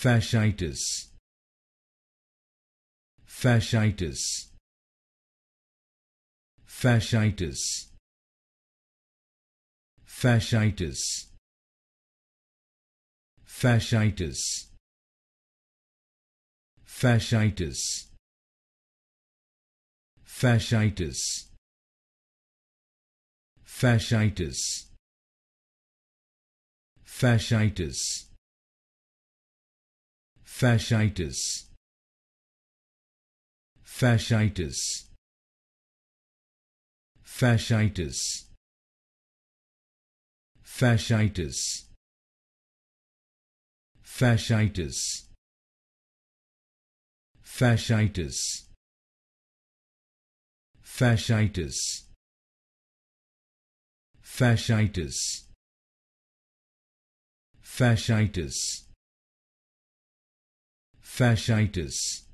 fasciitis fasciitis fasciitis fasciitis fasciitis fasciitis fasciitis fasciitis fasciitis fasciitis fasciitis fasciitis fasciitis fasciitis fasciitis fasciitis fasciitis fasciitis fasciitis